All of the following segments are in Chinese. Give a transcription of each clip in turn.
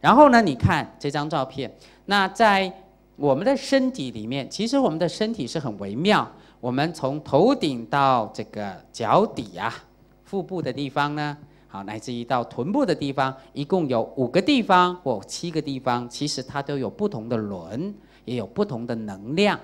然后呢？你看这张照片，那在我们的身体里面，其实我们的身体是很微妙。我们从头顶到这个脚底啊，腹部的地方呢，好，乃至于到臀部的地方，一共有五个地方或七个地方，其实它都有不同的轮，也有不同的能量。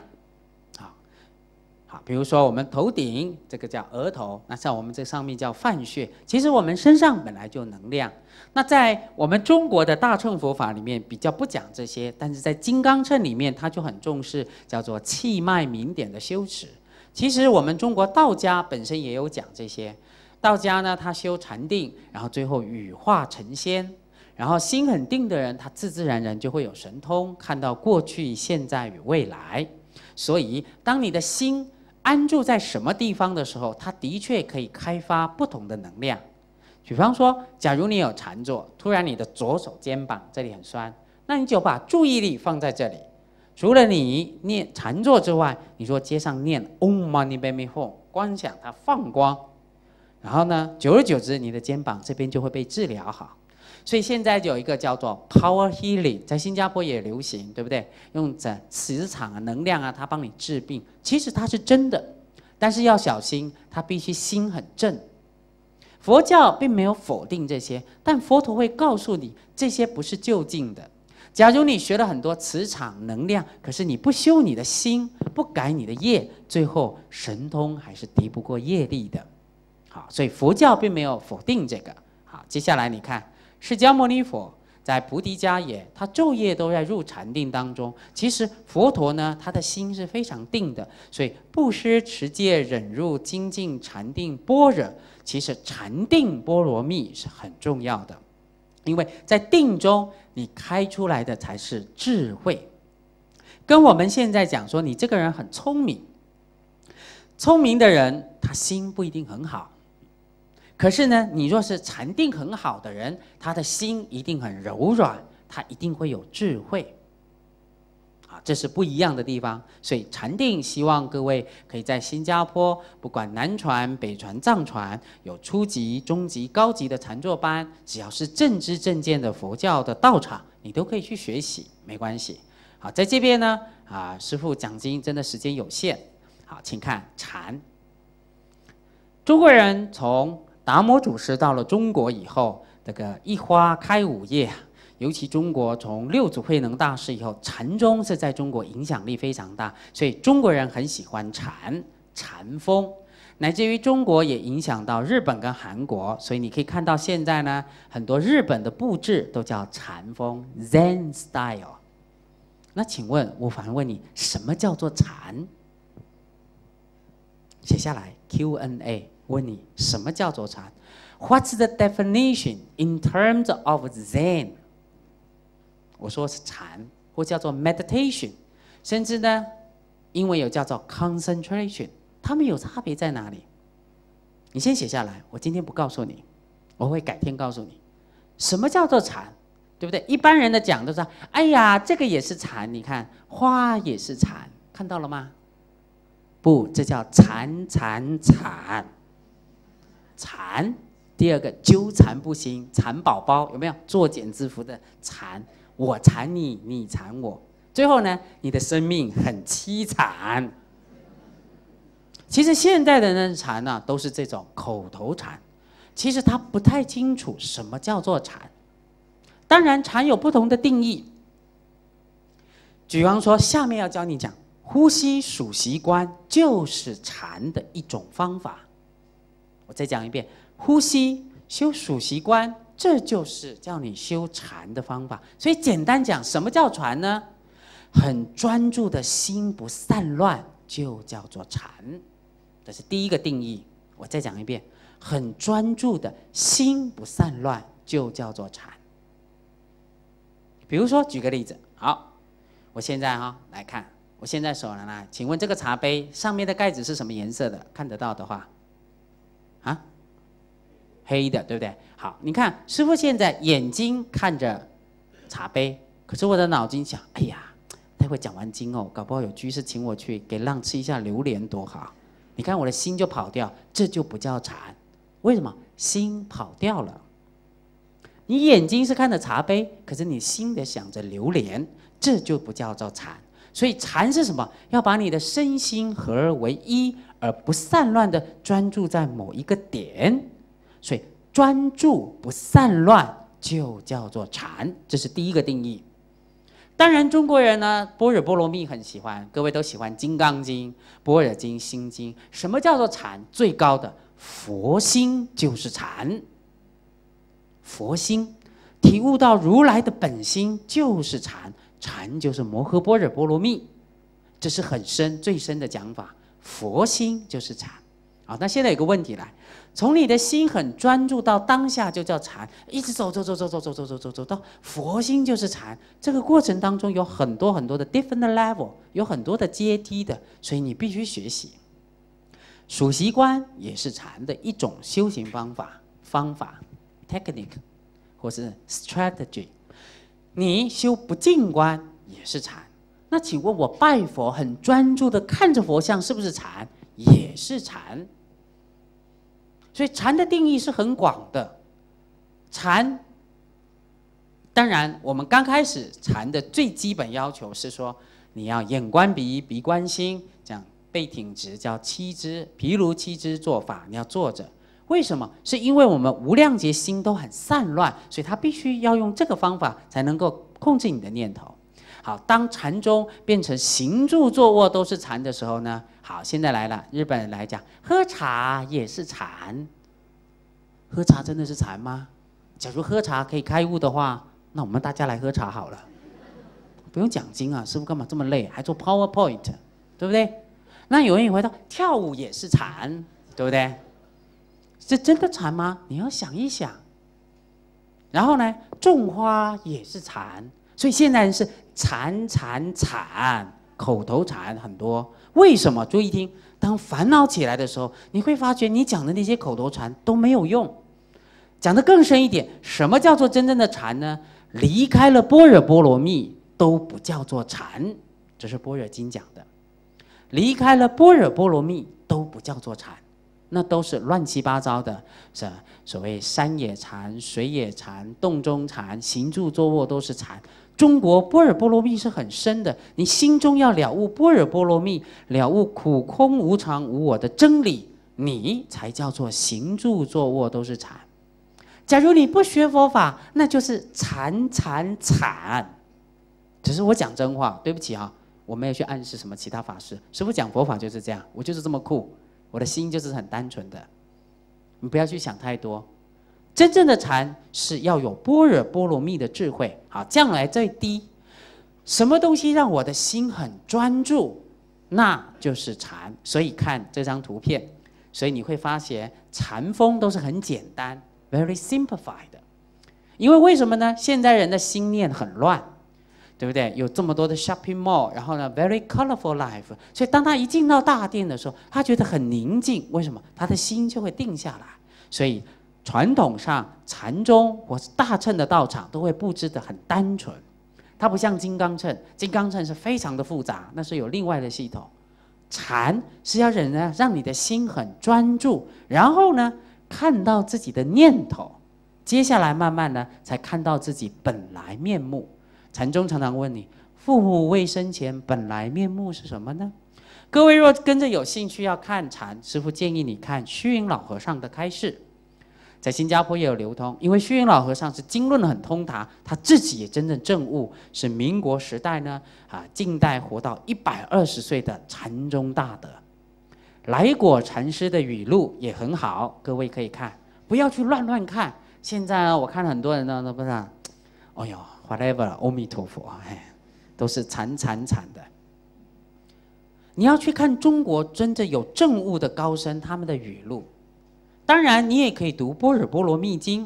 比如说，我们头顶这个叫额头，那像我们这上面叫泛穴。其实我们身上本来就能量。那在我们中国的大乘佛法里面比较不讲这些，但是在金刚乘里面它就很重视叫做气脉明点的修持。其实我们中国道家本身也有讲这些。道家呢，他修禅定，然后最后羽化成仙。然后心很定的人，他自自然然就会有神通，看到过去、现在与未来。所以当你的心。安住在什么地方的时候，它的确可以开发不同的能量。比方说，假如你有禅坐，突然你的左手肩膀这里很酸，那你就把注意力放在这里。除了你念禅坐之外，你说街上念《On Money b a m e Home》，观想它放光，然后呢，久而久之，你的肩膀这边就会被治疗好。所以现在有一个叫做 Power Healing，在新加坡也流行，对不对？用在磁场啊、能量啊，它帮你治病。其实它是真的，但是要小心，它必须心很正。佛教并没有否定这些，但佛陀会告诉你，这些不是就近的。假如你学了很多磁场、能量，可是你不修你的心，不改你的业，最后神通还是敌不过业力的。好，所以佛教并没有否定这个。好，接下来你看。释迦牟尼佛在菩提迦耶，他昼夜都在入禅定当中。其实佛陀呢，他的心是非常定的，所以不施持戒、忍辱、精进、禅定、般若，其实禅定波罗蜜是很重要的，因为在定中你开出来的才是智慧。跟我们现在讲说，你这个人很聪明，聪明的人他心不一定很好。可是呢，你若是禅定很好的人，他的心一定很柔软，他一定会有智慧，啊，这是不一样的地方。所以禅定希望各位可以在新加坡，不管南传、北传、藏传，有初级、中级、高级的禅坐班，只要是正知正见的佛教的道场，你都可以去学习，没关系。好，在这边呢，啊，师父讲经真的时间有限，好，请看禅。中国人从。达摩祖师到了中国以后，这个一花开五叶，尤其中国从六祖慧能大师以后，禅宗是在中国影响力非常大，所以中国人很喜欢禅禅风，乃至于中国也影响到日本跟韩国，所以你可以看到现在呢，很多日本的布置都叫禅风 Zen style。那请问我反问你，什么叫做禅？写下来 Q&A。问你什么叫做禅？What's the definition in terms of Zen？我说是禅，或叫做 meditation，甚至呢，英文有叫做 concentration，它们有差别在哪里？你先写下来。我今天不告诉你，我会改天告诉你，什么叫做禅，对不对？一般人的讲都是：哎呀，这个也是禅，你看花也是禅，看到了吗？不，这叫禅禅禅。禅，第二个纠缠不行，蚕宝宝有没有作茧自缚的蚕，我缠你，你缠我，最后呢，你的生命很凄惨。其实现在的那禅呢，都是这种口头禅，其实他不太清楚什么叫做禅。当然，禅有不同的定义。举方说，下面要教你讲呼吸数息观，就是禅的一种方法。我再讲一遍，呼吸修数习观，这就是叫你修禅的方法。所以简单讲，什么叫禅呢？很专注的心不散乱，就叫做禅。这是第一个定义。我再讲一遍，很专注的心不散乱，就叫做禅。比如说，举个例子，好，我现在哈来看，我现在手拿来，请问这个茶杯上面的盖子是什么颜色的？看得到的话。啊，黑的，对不对？好，你看，师傅现在眼睛看着茶杯，可是我的脑筋想，哎呀，待会讲完经哦，搞不好有居士请我去给浪吃一下榴莲多好。你看我的心就跑掉，这就不叫禅。为什么？心跑掉了。你眼睛是看着茶杯，可是你心里想着榴莲，这就不叫做禅。所以禅是什么？要把你的身心合而为一。而不散乱的专注在某一个点，所以专注不散乱就叫做禅，这是第一个定义。当然，中国人呢，般若波罗蜜很喜欢，各位都喜欢《金刚经》《般若经》《心经》。什么叫做禅？最高的佛心就是禅。佛心体悟到如来的本心就是禅，禅就是摩诃般若波罗蜜，这是很深最深的讲法。佛心就是禅，啊，那现在有个问题来，从你的心很专注到当下就叫禅，一直走走走走走走走走走走到佛心就是禅，这个过程当中有很多很多的 different level，有很多的阶梯的，所以你必须学习。数习观也是禅的一种修行方法方法，technique，或是 strategy，你修不净观也是禅。那请问我拜佛很专注的看着佛像，是不是禅？也是禅。所以禅的定义是很广的。禅，当然我们刚开始禅的最基本要求是说，你要眼观鼻，鼻观心，这样背挺直叫七支，毗卢七支做法，你要坐着。为什么？是因为我们无量劫心都很散乱，所以它必须要用这个方法才能够控制你的念头。好，当禅宗变成行住坐卧都是禅的时候呢？好，现在来了，日本人来讲喝茶也是禅。喝茶真的是禅吗？假如喝茶可以开悟的话，那我们大家来喝茶好了，不用讲经啊，师傅干嘛这么累，还做 PowerPoint，对不对？那有人会说跳舞也是禅，对不对？是真的禅吗？你要想一想。然后呢，种花也是禅，所以现在人是。禅禅禅，口头禅很多。为什么？注意听，当烦恼起来的时候，你会发觉你讲的那些口头禅都没有用。讲得更深一点，什么叫做真正的禅呢？离开了般若波罗蜜都不叫做禅，这是《般若经》讲的。离开了般若波罗蜜都不叫做禅，那都是乱七八糟的。是所谓山也禅，水也禅，洞中禅，行住坐卧都是禅。中国波尔波罗蜜是很深的，你心中要了悟波尔波罗蜜，了悟苦空无常无我的真理，你才叫做行住坐卧都是禅。假如你不学佛法，那就是禅禅禅。只是我讲真话，对不起啊，我没有去暗示什么其他法师。师父讲佛法就是这样，我就是这么酷，我的心就是很单纯的，你不要去想太多。真正的禅是要有般若波罗蜜的智慧好，降来最低，什么东西让我的心很专注，那就是禅。所以看这张图片，所以你会发现禅风都是很简单，very simplified。因为为什么呢？现在人的心念很乱，对不对？有这么多的 shopping mall，然后呢，very colorful life。所以当他一进到大殿的时候，他觉得很宁静。为什么？他的心就会定下来。所以。传统上，禅宗或是大乘的道场都会布置得很单纯，它不像金刚乘，金刚乘是非常的复杂，那是有另外的系统。禅是要忍让让你的心很专注，然后呢，看到自己的念头，接下来慢慢呢，才看到自己本来面目。禅宗常常问你：父母未生前本来面目是什么呢？各位若跟着有兴趣要看禅，师父建议你看虚云老和尚的开示。在新加坡也有流通，因为虚云老和尚是经论很通达，他自己也真正证悟，是民国时代呢啊近代活到一百二十岁的禅宗大德。来果禅师的语录也很好，各位可以看，不要去乱乱看。现在啊，我看很多人呢，都不是？哎呦，whatever，阿弥陀佛，哎，都是惨惨惨的。你要去看中国真正有证悟的高僧他们的语录。当然，你也可以读《波尔波罗蜜经》，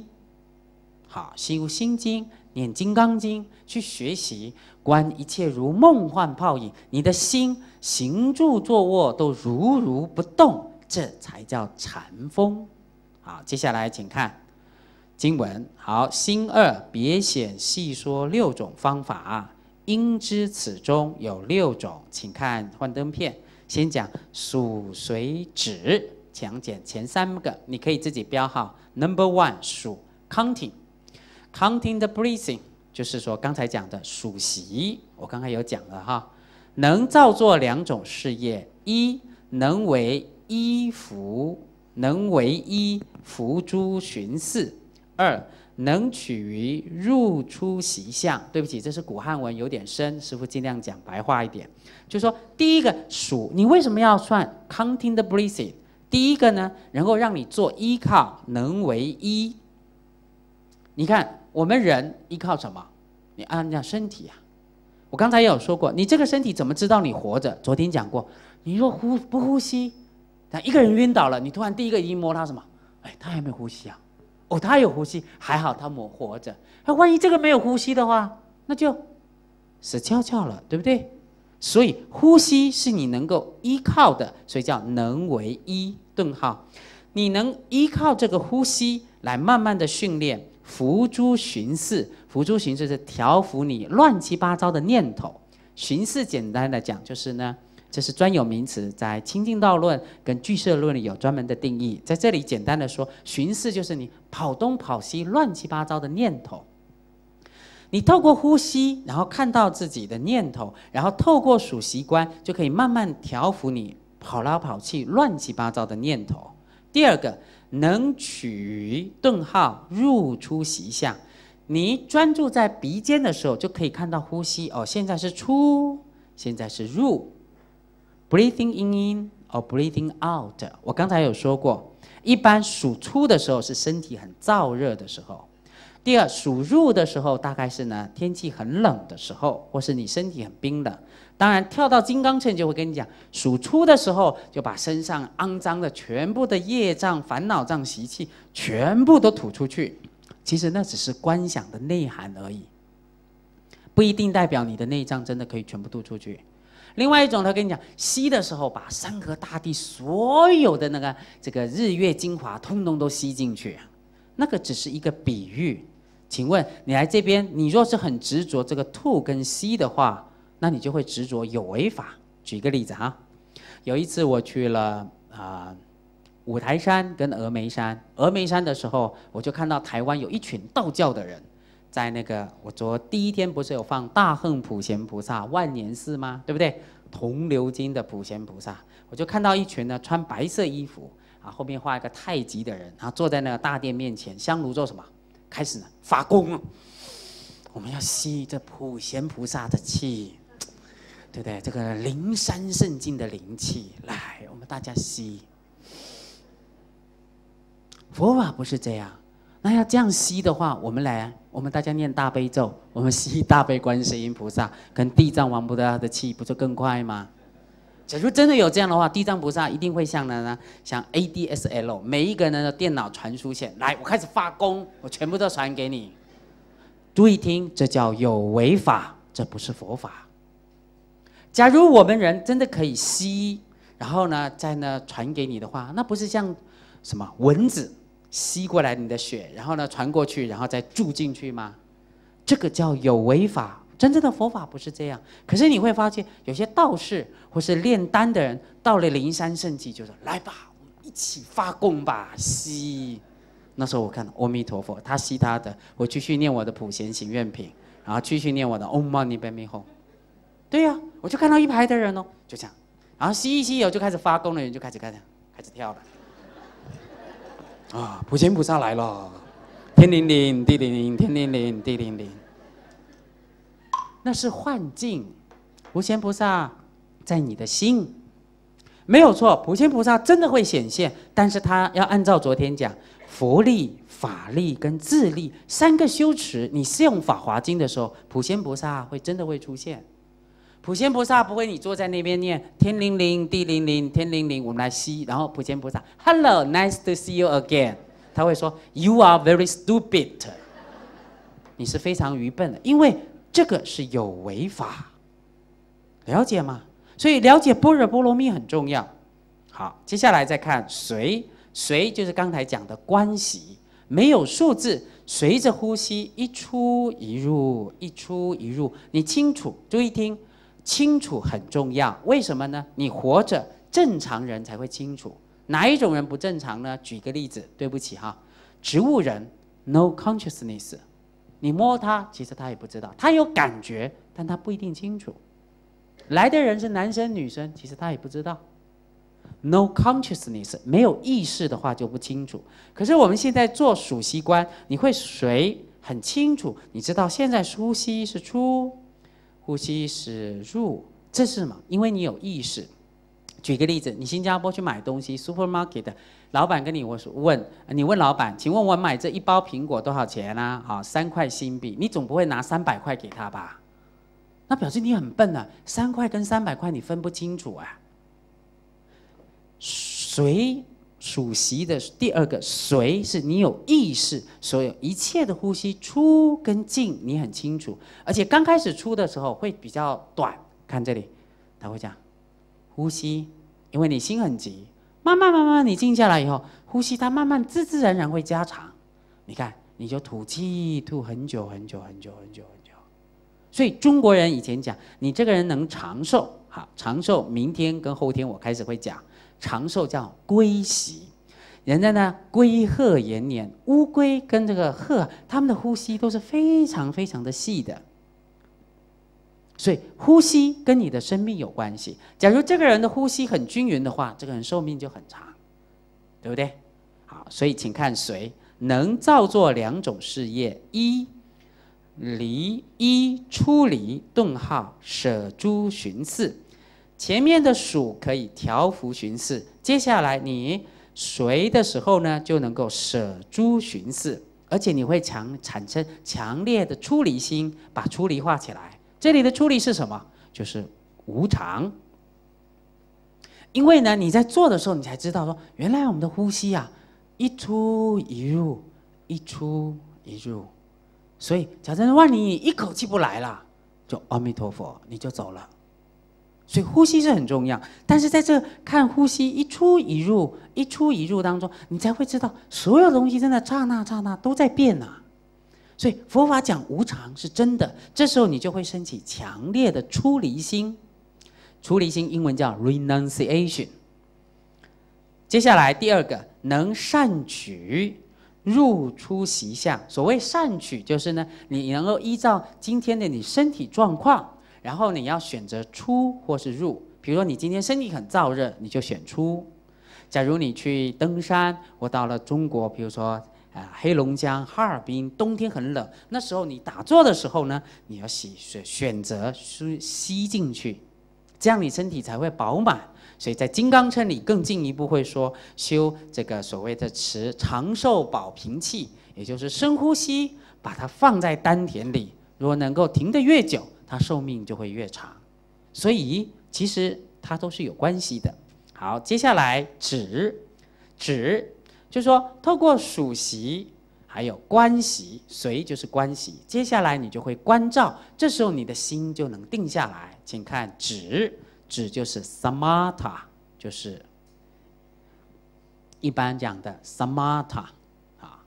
好，修《心经》，念《金刚经》，去学习，观一切如梦幻泡影，你的心行住坐卧都如如不动，这才叫禅风。好，接下来请看经文。好，心二别显细说六种方法，应知此中有六种，请看幻灯片。先讲数随止。强简前三个，你可以自己标号。Number one，数 counting，counting the breathing，就是说刚才讲的数息。我刚才有讲了哈，能造作两种事业：一能为一服，能为一服诸寻事；二能取于入出席相。对不起，这是古汉文有点深，师傅尽量讲白话一点。就说第一个数，你为什么要算 counting the breathing？第一个呢，能够让你做依靠，能为一。你看，我们人依靠什么？你一下身体呀。我刚才也有说过，你这个身体怎么知道你活着？昨天讲过，你若呼不呼吸，那一个人晕倒了，你突然第一个一摸他什么？哎，他还没有呼吸啊。哦，他有呼吸，还好他活活着。那万一这个没有呼吸的话，那就死翘翘了，对不对？所以呼吸是你能够依靠的，所以叫能为一顿号。你能依靠这个呼吸来慢慢的训练，伏诸寻视，伏诸寻视是调伏你乱七八糟的念头。寻视简单的讲就是呢，这是专有名词，在清净道论跟俱摄论里有专门的定义，在这里简单的说，寻视就是你跑东跑西乱七八糟的念头。你透过呼吸，然后看到自己的念头，然后透过数习惯，就可以慢慢调服你跑来跑去、乱七八糟的念头。第二个，能取顿号入出习相，你专注在鼻尖的时候，就可以看到呼吸哦。现在是出，现在是入，breathing in，in or b r e a t h i n g out。我刚才有说过，一般数出的时候是身体很燥热的时候。第二属入的时候，大概是呢天气很冷的时候，或是你身体很冰冷。当然，跳到金刚秤就会跟你讲，属出的时候就把身上肮脏的全部的业障、烦恼障习气全部都吐出去。其实那只是观想的内涵而已，不一定代表你的内脏真的可以全部吐出去。另外一种，他跟你讲吸的时候，把山河大地所有的那个这个日月精华通通都吸进去，那个只是一个比喻。请问你来这边，你若是很执着这个 “to” 跟 “c” 的话，那你就会执着有违法。举个例子哈，有一次我去了啊，五台山跟峨眉山。峨眉山的时候，我就看到台湾有一群道教的人，在那个我昨第一天不是有放大横普贤菩萨万年寺吗？对不对？铜鎏金的普贤菩萨，我就看到一群呢穿白色衣服啊，后面画一个太极的人，啊，坐在那个大殿面前，香炉做什么？开始呢，发功。我们要吸这普贤菩萨的气，对不对？这个灵山圣境的灵气，来，我们大家吸。佛法不是这样，那要这样吸的话，我们来，我们大家念大悲咒，我们吸大悲观世音菩萨跟地藏王菩萨的气，不就更快吗？假如真的有这样的话，地藏菩萨一定会像呢，像 ADSL 每一个人的电脑传输线。来，我开始发功，我全部都传给你。注意听，这叫有违法，这不是佛法。假如我们人真的可以吸，然后呢，再呢传给你的话，那不是像什么蚊子吸过来你的血，然后呢传过去，然后再住进去吗？这个叫有违法。真正的佛法不是这样，可是你会发现有些道士或是炼丹的人到了灵山圣地，就说来吧，我们一起发功吧，吸。那时候我看阿弥陀佛，他吸他的，我继续念我的普贤行愿品，然后继续念我的唵嘛呢叭咪吽。对呀，我就看到一排的人哦，就这样，然后吸一吸以后就开始发功的人就开始开始开始跳了。啊，普贤菩萨来了，天灵灵地灵灵，天灵灵地灵灵。那是幻境，普贤菩萨在你的心，没有错。普贤菩萨真的会显现，但是他要按照昨天讲，佛力、法力跟智力三个修持。你适用《法华经》的时候，普贤菩萨会真的会出现。普贤菩萨不会，你坐在那边念天灵灵地灵灵天灵灵，我们来吸，然后普贤菩萨，Hello，Nice to see you again。他会说，You are very stupid。你是非常愚笨的，因为。这个是有违法，了解吗？所以了解般若波罗蜜很重要。好，接下来再看随随，就是刚才讲的关系，没有数字，随着呼吸一出一入，一出一入，你清楚，注意听，清楚很重要。为什么呢？你活着，正常人才会清楚。哪一种人不正常呢？举个例子，对不起哈，植物人，no consciousness。你摸它，其实它也不知道，它有感觉，但它不一定清楚。来的人是男生女生，其实它也不知道。No consciousness，没有意识的话就不清楚。可是我们现在做数息观，你会随很清楚，你知道现在呼吸是出，呼吸是入，这是什么？因为你有意识。举个例子，你新加坡去买东西，supermarket，老板跟你我说问，你问老板，请问我买这一包苹果多少钱啊？好，三块新币，你总不会拿三百块给他吧？那表示你很笨啊，三块跟三百块你分不清楚啊。谁属席的第二个谁是你有意识，所有一切的呼吸出跟进你很清楚，而且刚开始出的时候会比较短，看这里，他会这样。呼吸，因为你心很急。慢慢、慢慢，你静下来以后，呼吸它慢慢自自然然会加长。你看，你就吐气，吐很久、很久、很久、很久、很久。所以中国人以前讲，你这个人能长寿，好长寿。明天跟后天我开始会讲，长寿叫龟息。人家呢，龟鹤延年，乌龟跟这个鹤，他们的呼吸都是非常非常的细的。所以呼吸跟你的生命有关系。假如这个人的呼吸很均匀的话，这个人寿命就很长，对不对？好，所以请看谁能造作两种事业：一离一出离。顿号舍诸寻次，前面的属可以调伏寻次。接下来你随的时候呢，就能够舍诸寻次，而且你会强产生强烈的出离心，把出离化起来。这里的助理是什么？就是无常。因为呢，你在做的时候，你才知道说，原来我们的呼吸啊，一出一入，一出一入。所以，假设一你一口气不来了，就阿弥陀佛，你就走了。所以，呼吸是很重要。但是，在这看呼吸一出一入、一出一入当中，你才会知道，所有东西真的刹那刹那都在变呐。所以佛法讲无常是真的，这时候你就会升起强烈的出离心，出离心英文叫 renunciation。接下来第二个能善取入出习相，所谓善取就是呢，你能够依照今天的你身体状况，然后你要选择出或是入。比如说你今天身体很燥热，你就选出；假如你去登山，我到了中国，比如说。啊，黑龙江哈尔滨冬天很冷，那时候你打坐的时候呢，你要选选择吸吸进去，这样你身体才会饱满。所以在金刚圈里更进一步会说修这个所谓的持长寿保平气，也就是深呼吸，把它放在丹田里，如果能够停得越久，它寿命就会越长。所以其实它都是有关系的。好，接下来止，止。就说透过数习还有观系，随就是观系，接下来你就会关照，这时候你的心就能定下来。请看止，止就是 samatha，就是一般讲的 samatha，啊，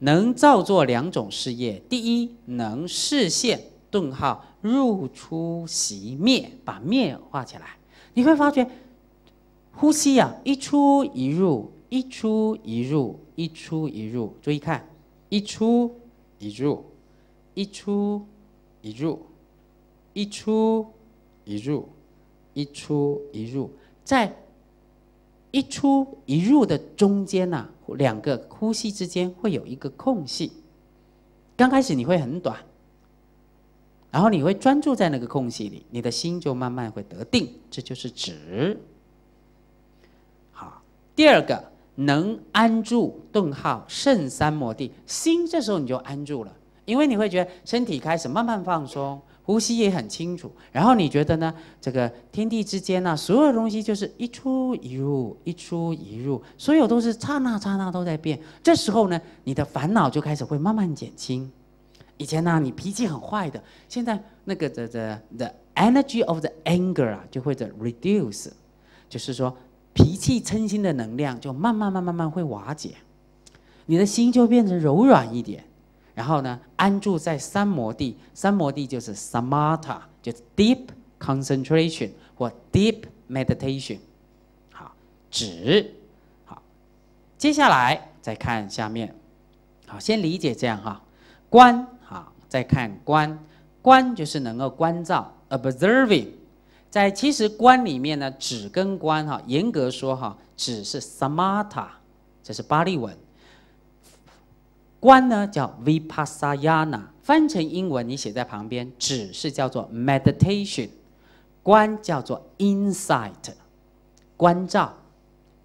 能造作两种事业。第一能视现，顿号入出息灭，把灭画起来，你会发觉呼吸啊，一出一入。一出一入，一出一入，注意看，一出一入，一出一入，一出一入，一出一入，在一出一入的中间呐，两个呼吸之间会有一个空隙。刚开始你会很短，然后你会专注在那个空隙里，你的心就慢慢会得定，这就是止。好，第二个。能安住，顿号，肾三摩地心，这时候你就安住了，因为你会觉得身体开始慢慢放松，呼吸也很清楚，然后你觉得呢？这个天地之间呢，所有的东西就是一出一入，一出一入，所有都是刹那刹那都在变。这时候呢，你的烦恼就开始会慢慢减轻。以前呢，你脾气很坏的，现在那个的的的 energy of the anger 啊，就会的 reduce，就是说。脾气嗔心的能量就慢慢慢慢慢会瓦解，你的心就变成柔软一点，然后呢，安住在三摩地。三摩地就是 samatha，就是 deep concentration 或 deep meditation。好，止。好，接下来再看下面。好，先理解这样哈。观，好，再看观。观就是能够关照，observing。在其实观里面呢，止跟观哈，严格说哈，止是 samatha，这是巴利文。观呢叫 vipassayana，翻译成英文你写在旁边，止是叫做 meditation，观叫做 insight，关照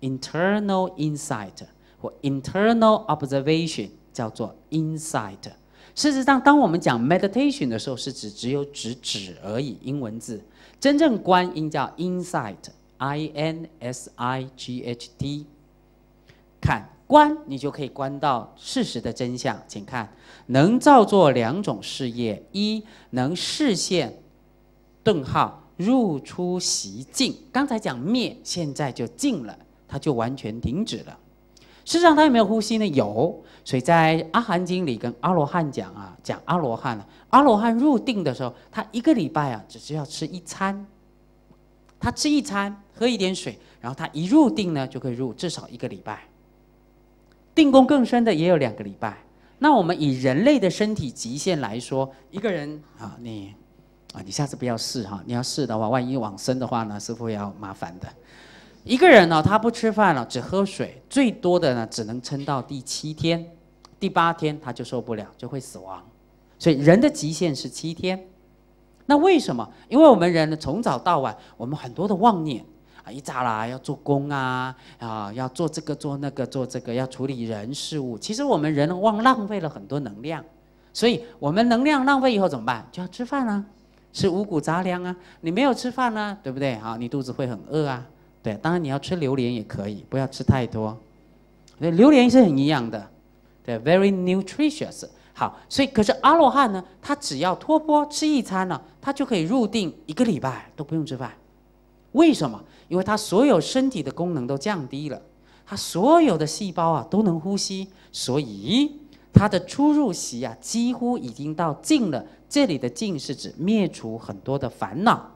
，internal insight 或 internal observation 叫做 insight。事实上，当我们讲 meditation 的时候，是指只有指指而已。英文字真正观音叫 insight，I N S I G H T。看观，你就可以观到事实的真相。请看，能造作两种事业：一能视线，顿号入出习境。刚才讲灭，现在就静了，它就完全停止了。事实上，它有没有呼吸呢？有。所以在阿含经里跟阿罗汉讲啊，讲阿罗汉呢，阿罗汉入定的时候，他一个礼拜啊，只需要吃一餐，他吃一餐，喝一点水，然后他一入定呢，就可以入至少一个礼拜。定功更深的也有两个礼拜。那我们以人类的身体极限来说，一个人啊，你啊，你下次不要试哈，你要试的话，万一往生的话呢，师傅要麻烦的。一个人呢，他不吃饭了，只喝水，最多的呢，只能撑到第七天，第八天他就受不了，就会死亡。所以人的极限是七天。那为什么？因为我们人呢，从早到晚，我们很多的妄念啊，一早啦要做工啊啊，要做这个做那个做这个，要处理人事物。其实我们人忘浪费了很多能量，所以我们能量浪费以后怎么办？就要吃饭啊，吃五谷杂粮啊。你没有吃饭呢，对不对？好，你肚子会很饿啊。对，当然你要吃榴莲也可以，不要吃太多。榴莲是很营养的，对，very nutritious。好，所以可是阿罗汉呢，他只要托钵吃一餐呢，他就可以入定一个礼拜都不用吃饭。为什么？因为他所有身体的功能都降低了，他所有的细胞啊都能呼吸，所以他的出入息啊几乎已经到尽了。这里的尽是指灭除很多的烦恼。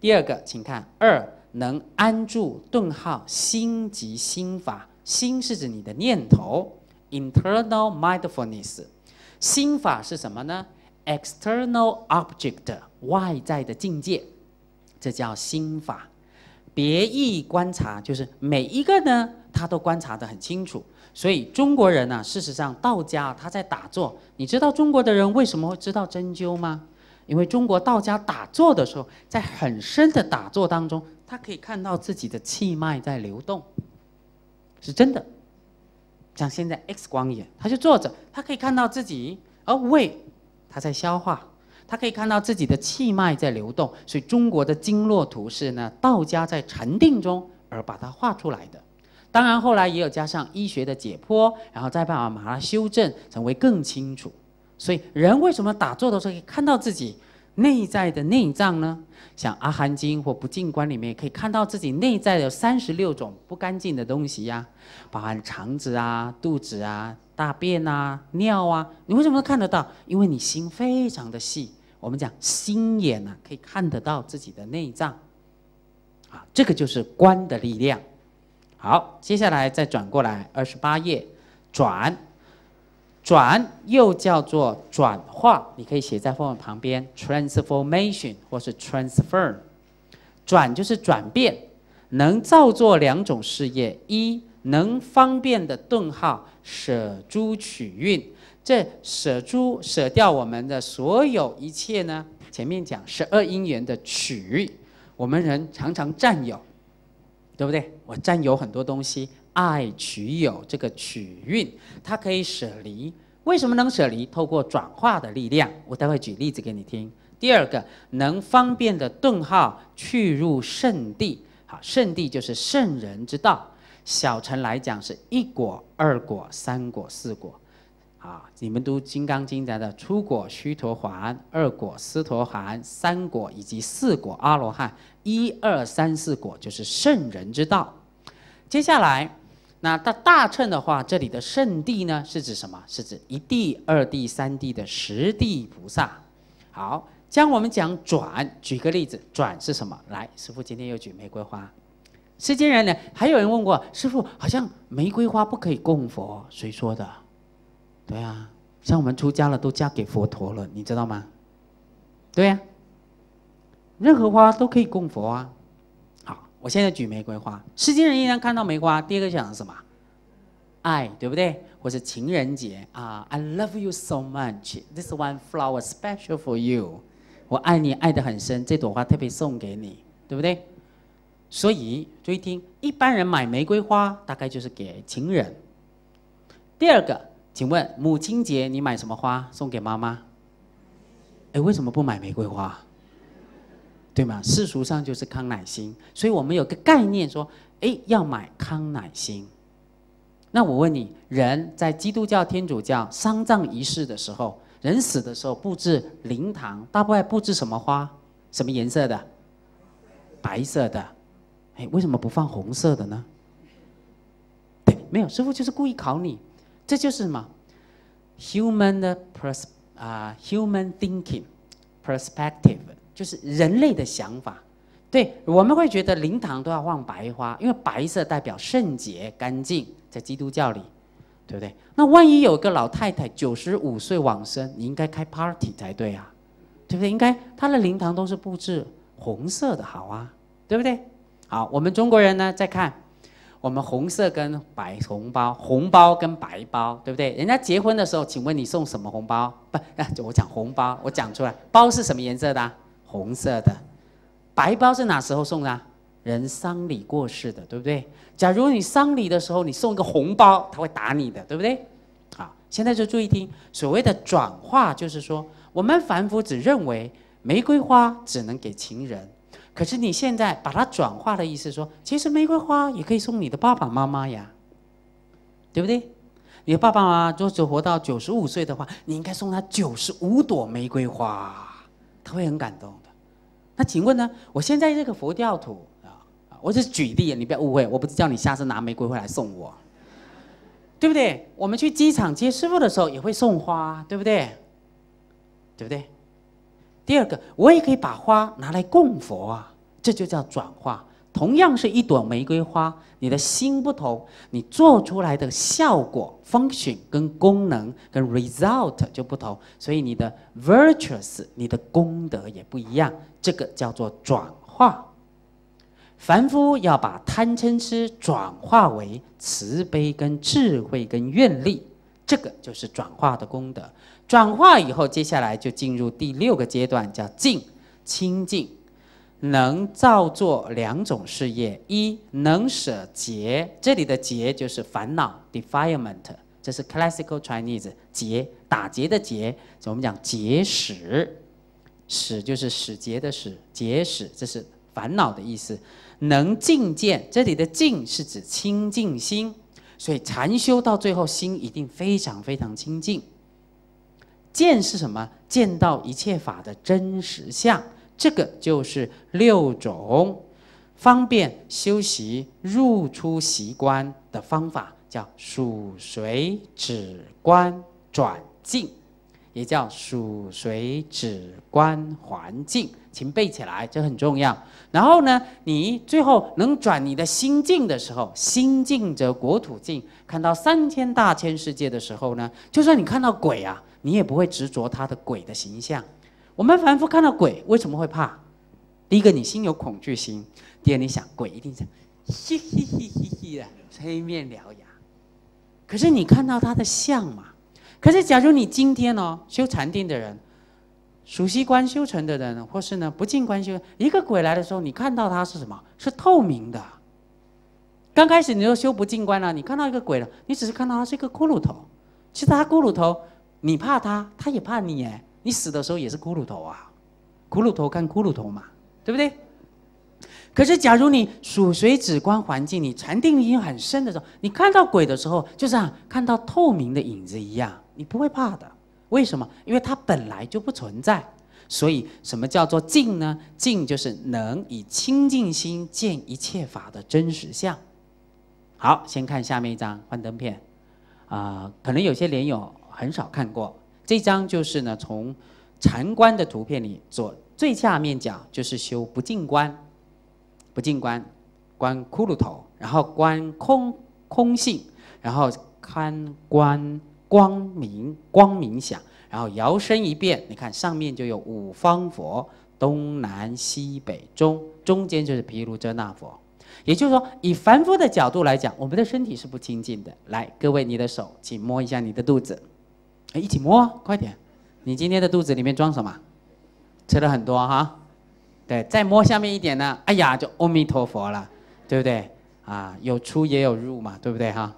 第二个，请看二。能安住顿号心即心法，心是指你的念头，internal mindfulness，心法是什么呢？external object 外在的境界，这叫心法，别意观察就是每一个呢，他都观察得很清楚。所以中国人呢，事实上道家他在打坐，你知道中国的人为什么会知道针灸吗？因为中国道家打坐的时候，在很深的打坐当中。他可以看到自己的气脉在流动，是真的。像现在 X 光眼，他就坐着，他可以看到自己。而胃，他在消化，他可以看到自己的气脉在流动。所以中国的经络图是呢，道家在禅定中而把它画出来的。当然后来也有加上医学的解剖，然后再把把它修正，成为更清楚。所以人为什么打坐的时候可以看到自己？内在的内脏呢，像《阿含经》或《不净观》里面可以看到自己内在的三十六种不干净的东西呀，包含肠子啊、肚子啊、大便啊、尿啊。你为什么能看得到？因为你心非常的细，我们讲心眼呐，可以看得到自己的内脏。啊，这个就是观的力量。好，接下来再转过来二十八页，转。转又叫做转化，你可以写在方法旁边，transformation 或是 transfer。转就是转变，能造作两种事业：一能方便的顿号舍诸取运。这舍诸舍掉我们的所有一切呢？前面讲十二因缘的取，我们人常常占有，对不对？我占有很多东西。爱取有这个取运，它可以舍离。为什么能舍离？透过转化的力量。我待会举例子给你听。第二个，能方便的顿号去入圣地。好，圣地就是圣人之道。小乘来讲是一果、二果、三果、四果。啊，你们读《金刚经》讲的初果须陀洹、二果斯陀含、三果以及四果阿罗汉，一二三四果就是圣人之道。接下来。那大大乘的话，这里的圣地呢，是指什么？是指一地、二地、三地的十地菩萨。好，将我们讲转，举个例子，转是什么？来，师傅今天又举玫瑰花。世间人呢，还有人问过师傅，好像玫瑰花不可以供佛，谁说的？对啊，像我们出家了都嫁给佛陀了，你知道吗？对呀，任何花都可以供佛。啊，我现在举玫瑰花，世间人一旦看到玫瑰花。第一个讲的什么？爱，对不对？或是情人节啊？I love you so much. This one flower special for you. 我爱你，爱得很深，这朵花特别送给你，对不对？所以注意听，一般人买玫瑰花，大概就是给情人。第二个，请问母亲节你买什么花送给妈妈？哎，为什么不买玫瑰花？对吗？世俗上就是康乃馨，所以我们有个概念说，哎，要买康乃馨。那我问你，人在基督教、天主教丧葬仪式的时候，人死的时候布置灵堂，大分布置什么花？什么颜色的？白色的。哎，为什么不放红色的呢？对，没有，师傅就是故意考你。这就是什么？human 的 pers 啊，human thinking perspective。就是人类的想法，对我们会觉得灵堂都要放白花，因为白色代表圣洁、干净，在基督教里，对不对？那万一有个老太太九十五岁往生，你应该开 party 才对啊，对不对？应该他的灵堂都是布置红色的好啊，对不对？好，我们中国人呢，再看我们红色跟白红包，红包跟白包，对不对？人家结婚的时候，请问你送什么红包？不，我讲红包，我讲出来，包是什么颜色的？红色的，白包是哪时候送的？人丧礼过世的，对不对？假如你丧礼的时候你送一个红包，他会打你的，对不对？啊，现在就注意听。所谓的转化，就是说我们凡夫只认为玫瑰花只能给情人，可是你现在把它转化的意思说，其实玫瑰花也可以送你的爸爸妈妈呀，对不对？你的爸爸妈妈如果只活到九十五岁的话，你应该送他九十五朵玫瑰花，他会很感动。那请问呢？我现在这个佛教徒啊，我是举例，你不要误会，我不是叫你下次拿玫瑰花来送我，对不对？我们去机场接师傅的时候也会送花，对不对？对不对？第二个，我也可以把花拿来供佛啊，这就叫转化。同样是一朵玫瑰花，你的心不同，你做出来的效果、function 跟功能跟 result 就不同，所以你的 virtues，你的功德也不一样。这个叫做转化。凡夫要把贪嗔痴转化为慈悲跟智慧跟愿力，这个就是转化的功德。转化以后，接下来就进入第六个阶段，叫静清净。能造作两种事业：一能舍劫，这里的劫就是烦恼 （defilement），这是 classical Chinese 结打劫的劫，我们讲劫使，使就是使劫的使，劫使这是烦恼的意思。能净见，这里的净是指清净心，所以禅修到最后，心一定非常非常清净。见是什么？见到一切法的真实相。这个就是六种方便修习入出习观的方法，叫数随止观转境，也叫数随止观环境，请背起来，这很重要。然后呢，你最后能转你的心境的时候，心静则国土静，看到三千大千世界的时候呢，就算你看到鬼啊，你也不会执着他的鬼的形象。我们凡夫看到鬼为什么会怕？第一个，你心有恐惧心；第二，你想鬼一定像嘿嘿嘿嘿嘿的，黑面獠牙。可是你看到他的相嘛？可是，假如你今天哦修禅定的人，熟悉观修成的人，或是呢不进观修，一个鬼来的时候，你看到他是什么？是透明的。刚开始你就修不进观了，你看到一个鬼了，你只是看到他是一个骷髅头，其实他骷髅头，你怕他，他也怕你哎。你死的时候也是骷髅头啊，骷髅头看骷髅头嘛，对不对？可是假如你属水紫观环境，你禅定已经很深的时候，你看到鬼的时候，就像看到透明的影子一样，你不会怕的。为什么？因为它本来就不存在。所以什么叫做静呢？静就是能以清净心见一切法的真实相。好，先看下面一张幻灯片，啊，可能有些莲友很少看过。这张就是呢，从禅观的图片里左最下面讲就是修不净观，不净观，观骷髅头，然后观空空性，然后看观光明光明想，然后摇身一变，你看上面就有五方佛，东南西北中，中间就是毗卢遮那佛。也就是说，以凡夫的角度来讲，我们的身体是不清净的。来，各位，你的手，请摸一下你的肚子。哎，一起摸，快点！你今天的肚子里面装什么？吃了很多哈。对，再摸下面一点呢，哎呀，就阿弥陀佛了，对不对？啊，有出也有入嘛，对不对哈？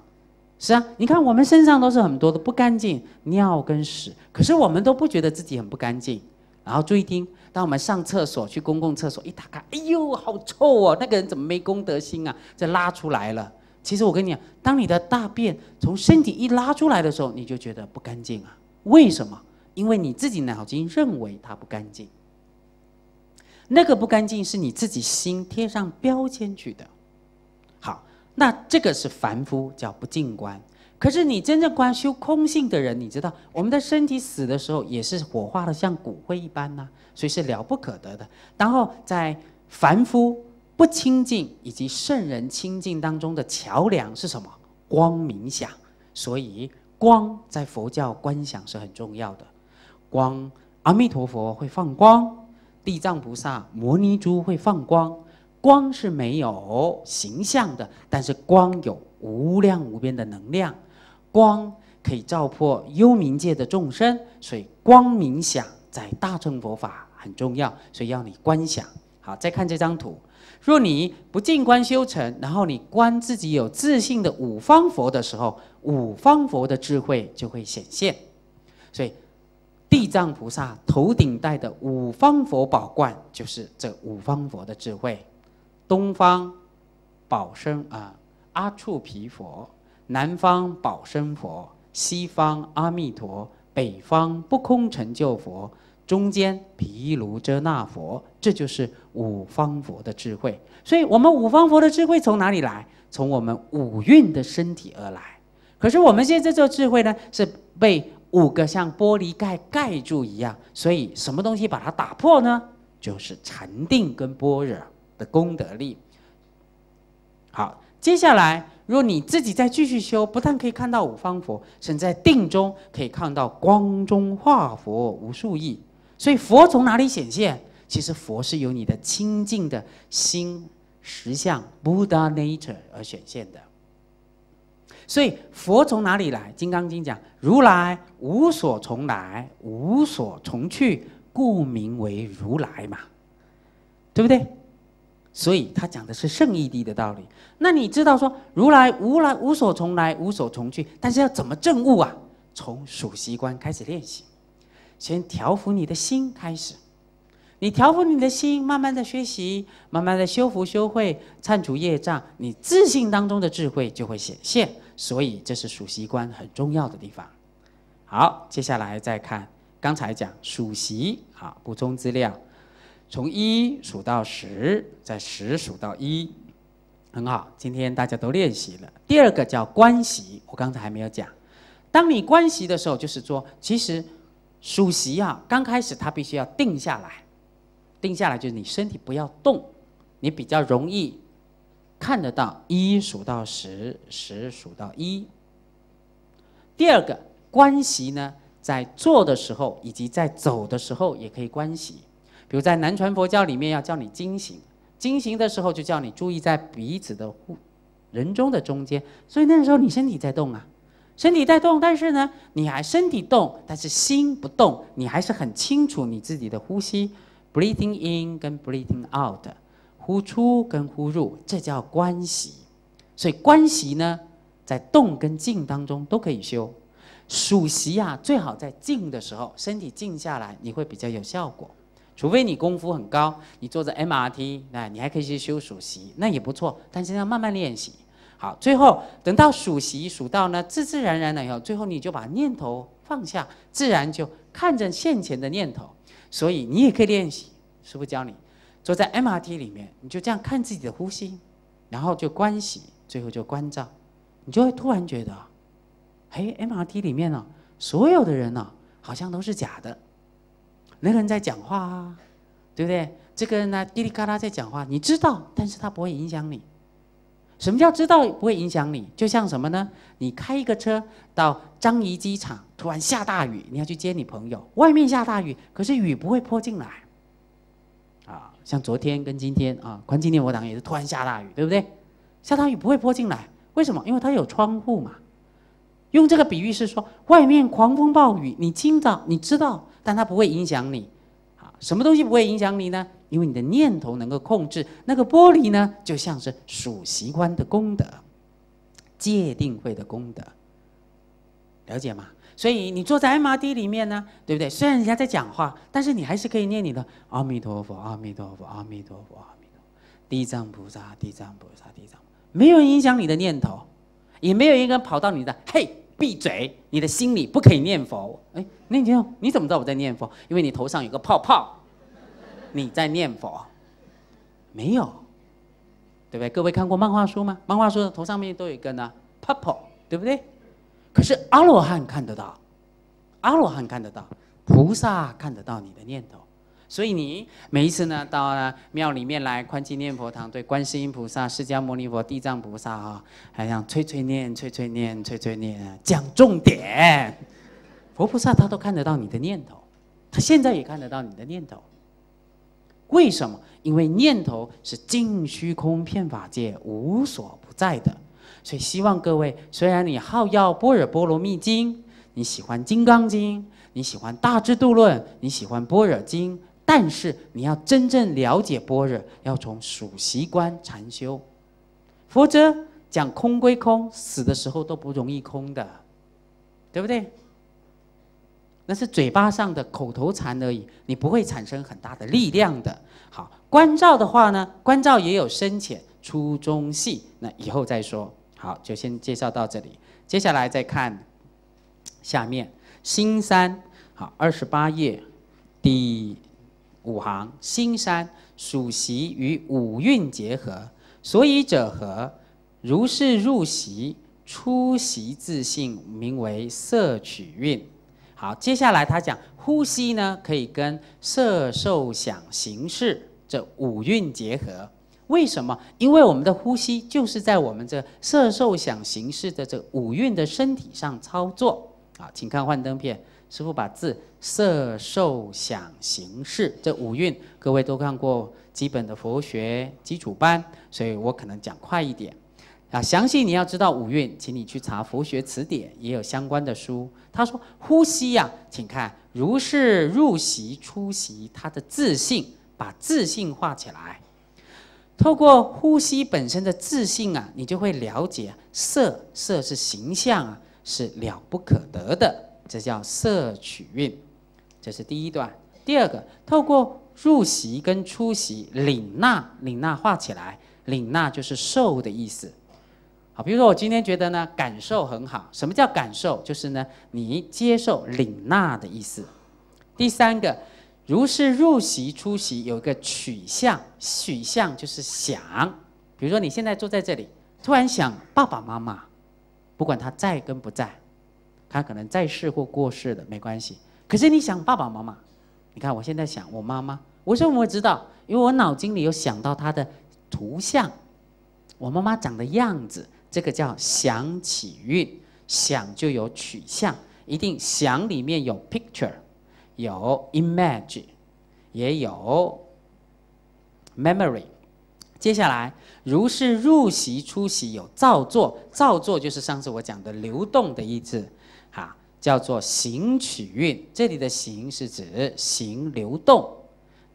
是啊，你看我们身上都是很多的不干净，尿跟屎，可是我们都不觉得自己很不干净。然后注意听，当我们上厕所去公共厕所，一打开，哎呦，好臭哦！那个人怎么没公德心啊？这拉出来了。其实我跟你讲，当你的大便从身体一拉出来的时候，你就觉得不干净啊。为什么？因为你自己脑筋认为它不干净，那个不干净是你自己心贴上标签去的。好，那这个是凡夫叫不净观。可是你真正观修空性的人，你知道我们的身体死的时候也是火化的，像骨灰一般呢，所以是了不可得的。然后在凡夫。不清净以及圣人清净当中的桥梁是什么？光明想。所以光在佛教观想是很重要的。光，阿弥陀佛会放光，地藏菩萨、摩尼珠会放光。光是没有形象的，但是光有无量无边的能量。光可以照破幽冥界的众生，所以光明想在大乘佛法很重要。所以要你观想。好，再看这张图。若你不静观修成，然后你观自己有自信的五方佛的时候，五方佛的智慧就会显现。所以，地藏菩萨头顶戴的五方佛宝冠，就是这五方佛的智慧：东方宝生啊阿处毗佛，南方宝生佛，西方阿弥陀，北方不空成就佛。中间毗卢遮那佛，这就是五方佛的智慧。所以，我们五方佛的智慧从哪里来？从我们五蕴的身体而来。可是我们现在这个智慧呢，是被五个像玻璃盖盖住一样。所以，什么东西把它打破呢？就是禅定跟般若的功德力。好，接下来，如果你自己再继续修，不但可以看到五方佛，甚至在定中可以看到光中化佛无数亿。所以佛从哪里显现？其实佛是由你的清净的心实相 Buddha Nature 而显现的。所以佛从哪里来？《金刚经》讲如来无所从来，无所从去，故名为如来嘛，对不对？所以他讲的是圣义地的道理。那你知道说如来无来无所从来，无所从去，但是要怎么证悟啊？从属息观开始练习。先调服你的心，开始，你调服你的心，慢慢的学习，慢慢的修福修慧，铲除业障，你自信当中的智慧就会显现，所以这是属习观很重要的地方。好，接下来再看刚才讲数习，啊，补充资料，从一数到十，在十数到一，很好。今天大家都练习了。第二个叫关系，我刚才还没有讲。当你关系的时候，就是说，其实。数习啊，刚开始它必须要定下来，定下来就是你身体不要动，你比较容易看得到一数到十，十数到一。第二个关系呢，在做的时候以及在走的时候也可以关系，比如在南传佛教里面要叫你惊行，惊行的时候就叫你注意在鼻子的呼人中的中间，所以那时候你身体在动啊。身体在动，但是呢，你还身体动，但是心不动，你还是很清楚你自己的呼吸，breathing in 跟 breathing out，呼出跟呼入，这叫关系。所以关系呢，在动跟静当中都可以修。数息呀，最好在静的时候，身体静下来，你会比较有效果。除非你功夫很高，你坐着 MRT，那你还可以去修数息，那也不错，但是要慢慢练习。好，最后等到数息数到呢，自自然然了以后，最后你就把念头放下，自然就看着现前的念头。所以你也可以练习，师傅教你，坐在 MRT 里面，你就这样看自己的呼吸，然后就观息，最后就关照，你就会突然觉得，哎，MRT 里面呢，所有的人呢，好像都是假的，那个人在讲话啊，对不对？这个人呢，叽里嘎啦在讲话，你知道，但是他不会影响你。什么叫知道不会影响你？就像什么呢？你开一个车到张仪机场，突然下大雨，你要去接你朋友，外面下大雨，可是雨不会泼进来。啊，像昨天跟今天啊，关今天我党也是突然下大雨，对不对？下大雨不会泼进来，为什么？因为它有窗户嘛。用这个比喻是说，外面狂风暴雨，你清早你知道，但它不会影响你。啊，什么东西不会影响你呢？因为你的念头能够控制那个玻璃呢，就像是属习惯的功德、界定会的功德，了解吗？所以你坐在 MRT 里面呢，对不对？虽然人家在讲话，但是你还是可以念你的阿弥陀佛、阿弥陀佛、阿弥陀佛、阿弥陀佛、地藏菩萨、地藏菩萨、地藏菩萨，没有影响你的念头，也没有一个人跑到你的，嘿，闭嘴！你的心里不可以念佛。哎，那你就你怎么知道我在念佛？因为你头上有个泡泡。你在念佛，没有，对不对？各位看过漫画书吗？漫画书头上面都有一个呢，purple，对不对？可是阿罗汉看得到，阿罗汉看得到，菩萨看得到你的念头，所以你每一次呢到庙里面来，宽济念佛堂，对观世音菩萨、释迦牟尼佛、地藏菩萨啊，还想催催念、催催念、催催念，讲重点，佛菩萨他都看得到你的念头，他现在也看得到你的念头。为什么？因为念头是尽虚空遍法界无所不在的，所以希望各位，虽然你好《要《般若波罗蜜经》，你喜欢《金刚经》，你喜欢《大智度论》，你喜欢《般若经》，但是你要真正了解般若，要从属息观禅修，否则讲空归空，死的时候都不容易空的，对不对？那是嘴巴上的口头禅而已，你不会产生很大的力量的。好，关照的话呢，关照也有深浅、粗中细，那以后再说。好，就先介绍到这里。接下来再看下面，新山，好，二十八页，第五行，新山属习与五蕴结合，所以者何？如是入习，出习自性，名为摄取运。好，接下来他讲呼吸呢，可以跟色受想行识这五蕴结合。为什么？因为我们的呼吸就是在我们这色受想行识的这五蕴的身体上操作。好，请看幻灯片，师傅把字色受想行识这五蕴，各位都看过基本的佛学基础班，所以我可能讲快一点。啊，详细你要知道五蕴，请你去查佛学词典，也有相关的书。他说，呼吸呀，请看如是入席出席，他的自信把自信画起来，透过呼吸本身的自信啊，你就会了解色色是形象啊，是了不可得的，这叫色取运。这是第一段。第二个，透过入席跟出席，领纳领纳画起来，领纳就是受的意思。好，比如说我今天觉得呢，感受很好。什么叫感受？就是呢，你接受领纳的意思。第三个，如是入席出席有一个取向，取向就是想。比如说你现在坐在这里，突然想爸爸妈妈，不管他在跟不在，他可能在世或过世的没关系。可是你想爸爸妈妈，你看我现在想我妈妈，为什么我知道？因为我脑筋里有想到他的图像，我妈妈长的样子。这个叫想起运，想就有取向，一定想里面有 picture，有 image，也有 memory。接下来，如是入席出席有造作，造作就是上次我讲的流动的意思，哈，叫做行取运。这里的行是指行流动，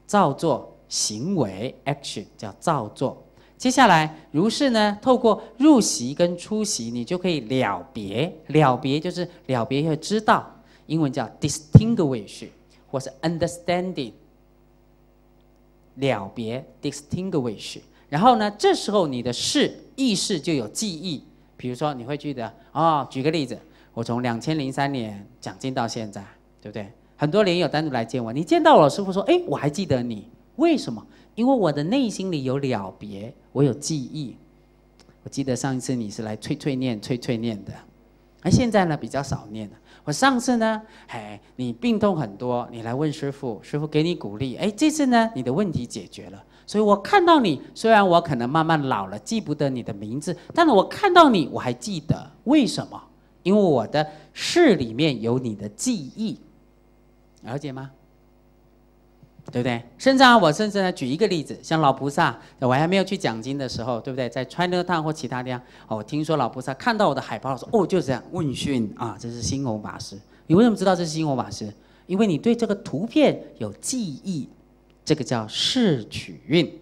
造作行为 action 叫造作。接下来，如是呢？透过入席跟出席，你就可以了别了别，就是了别，要知道，英文叫 distinguish，或是 understanding 了别 distinguish。然后呢，这时候你的事意识就有记忆，比如说你会记得哦，举个例子，我从两千零三年讲经到现在，对不对？很多年友单独来见我，你见到我师傅说，哎，我还记得你，为什么？因为我的内心里有了别，我有记忆。我记得上一次你是来催催念、催催念的，而现在呢比较少念了。我上次呢，哎，你病痛很多，你来问师傅，师傅给你鼓励。哎，这次呢，你的问题解决了，所以我看到你，虽然我可能慢慢老了，记不得你的名字，但是我看到你，我还记得。为什么？因为我的事里面有你的记忆，了解吗？对不对？甚至啊，我甚至呢举一个例子，像老菩萨，我还没有去讲经的时候，对不对？在 China Town 或其他地方，我听说老菩萨看到我的海报说：“哦，就是这样。”问讯啊，这是星云法师。为什么知道这是新红法师？因为你对这个图片有记忆，这个叫视取运。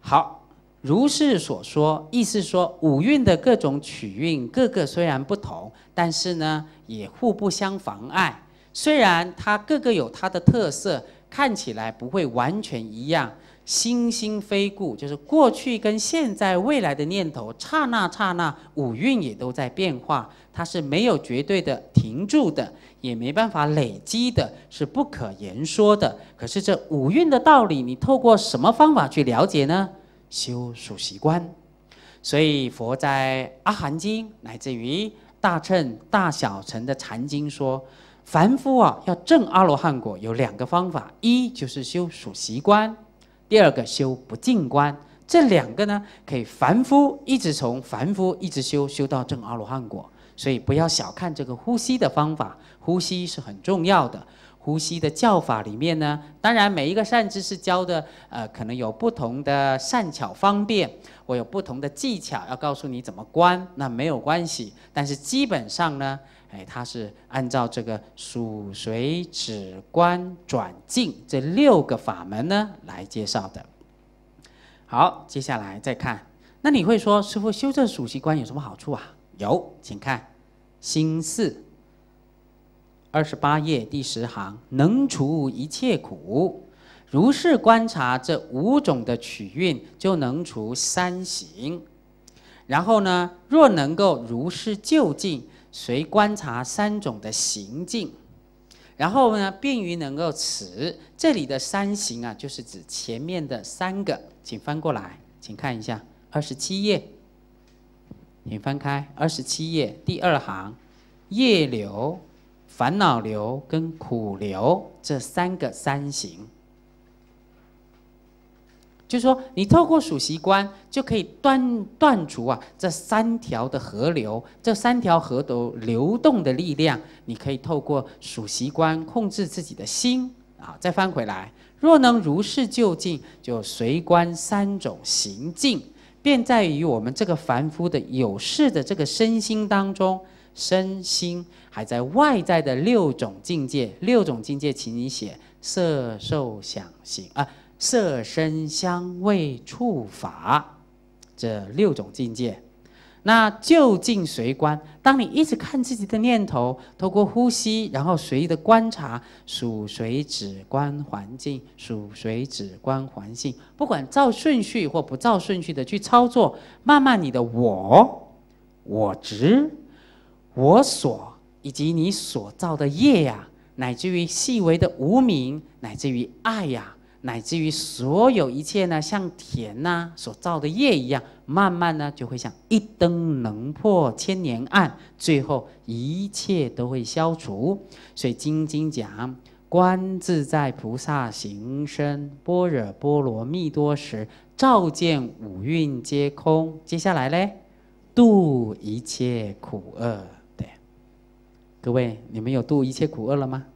好，如是所说，意思说五韵的各种取运，各个虽然不同，但是呢也互不相妨碍。虽然它各个有它的特色。看起来不会完全一样，星星非故，就是过去跟现在、未来的念头，刹那刹那，五蕴也都在变化，它是没有绝对的停住的，也没办法累积的，是不可言说的。可是这五蕴的道理，你透过什么方法去了解呢？修数习观。所以佛在《阿含经》乃至于大乘、大小乘的禅经说。凡夫啊，要证阿罗汉果，有两个方法：一就是修属习观，第二个修不净观。这两个呢，可以凡夫一直从凡夫一直修修到证阿罗汉果。所以不要小看这个呼吸的方法，呼吸是很重要的。呼吸的教法里面呢，当然每一个善知识教的呃，可能有不同的善巧方便，我有不同的技巧要告诉你怎么关，那没有关系。但是基本上呢。哎，它是按照这个属水、止观转进这六个法门呢来介绍的。好，接下来再看，那你会说，师傅修正属息观有什么好处啊？有，请看，心四二十八页第十行，能除一切苦，如是观察这五种的取运，就能除三行。然后呢，若能够如是就近。随观察三种的行径，然后呢，便于能够持这里的三行啊，就是指前面的三个，请翻过来，请看一下二十七页，请翻开二十七页第二行，业流、烦恼流跟苦流这三个三行。就是说，你透过数习观，就可以断断除啊这三条的河流，这三条河流流动的力量，你可以透过数习观控制自己的心啊。再翻回来，若能如是就近就随观三种行径，便在于我们这个凡夫的有势的这个身心当中，身心还在外在的六种境界，六种境界，请你写色受想行啊。色声香味触法，这六种境界，那就静随观。当你一直看自己的念头，透过呼吸，然后随意的观察，属随指观环境，属随指观环境，不管照顺序或不照顺序的去操作，慢慢你的我、我执、我所，以及你所造的业呀，乃至于细微的无名，乃至于爱呀。乃至于所有一切呢，像田呐所造的业一样，慢慢呢就会像一灯能破千年暗，最后一切都会消除。所以《经经》讲：“观自在菩萨行深般若波罗蜜多时，照见五蕴皆空。”接下来嘞，度一切苦厄。对，各位，你们有度一切苦厄了吗？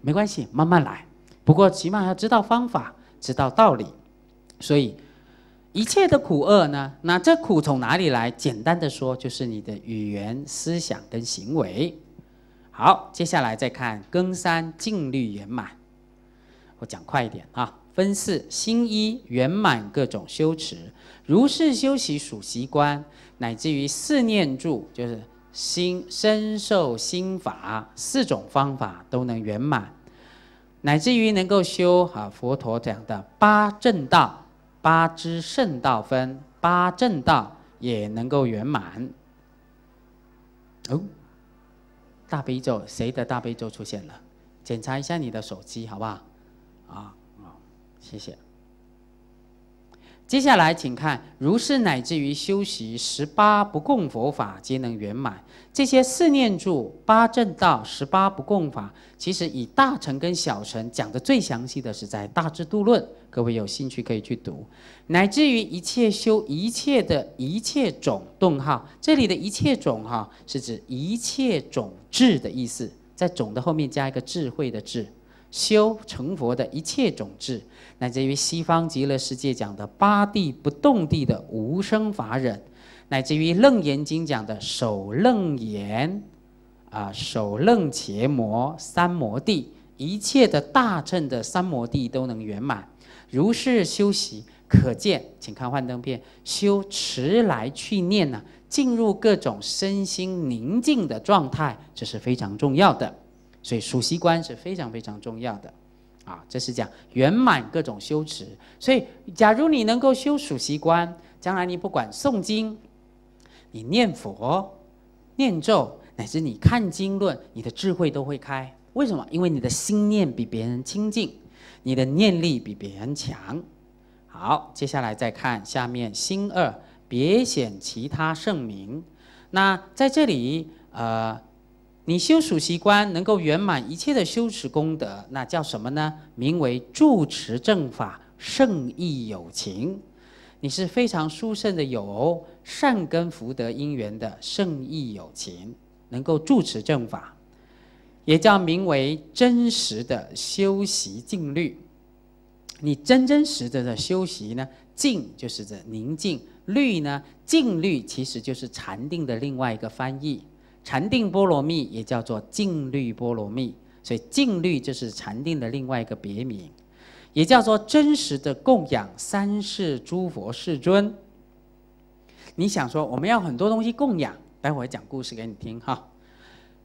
没关系，慢慢来。不过，起码要知道方法，知道道理，所以一切的苦厄呢？那这苦从哪里来？简单的说，就是你的语言、思想跟行为。好，接下来再看根三净律圆满。我讲快一点啊，分四心一圆满各种修持，如是修习属习观，乃至于四念住，就是心身受心法四种方法都能圆满。乃至于能够修好佛陀讲的八正道、八支圣道分、八正道也能够圆满。哦，大悲咒，谁的大悲咒出现了？检查一下你的手机，好不好？啊好，谢谢。接下来，请看如是乃至于修习十八不共佛法，皆能圆满。这些四念住、八正道、十八不共法，其实以大乘跟小乘讲的最详细的是在《大智度论》，各位有兴趣可以去读。乃至于一切修一切的一切种顿号，这里的一切种哈，是指一切种智的意思，在种的后面加一个智慧的智，修成佛的一切种智。乃至于西方极乐世界讲的八地不动地的无生法忍，乃至于楞严经讲的手楞严，啊手楞伽摩三摩地，一切的大乘的三摩地都能圆满。如是修习，可见，请看《幻灯片》，修持来去念呢，进入各种身心宁静的状态，这是非常重要的。所以熟悉观是非常非常重要的。啊，这是讲圆满各种修持。所以，假如你能够修属习观，将来你不管诵经、你念佛、念咒，乃至你看经论，你的智慧都会开。为什么？因为你的心念比别人清净，你的念力比别人强。好，接下来再看下面心二，别显其他圣名。那在这里，呃。你修属习观，能够圆满一切的修持功德，那叫什么呢？名为住持正法圣意有情，你是非常殊胜的有善根福德因缘的圣意有情，能够住持正法，也叫名为真实的修习静虑。你真真实实的修习呢？静就是这宁静，虑呢？静虑其实就是禅定的另外一个翻译。禅定波罗蜜也叫做净律波罗蜜，所以净律就是禅定的另外一个别名，也叫做真实的供养三世诸佛世尊。你想说，我们要很多东西供养，待会讲故事给你听哈。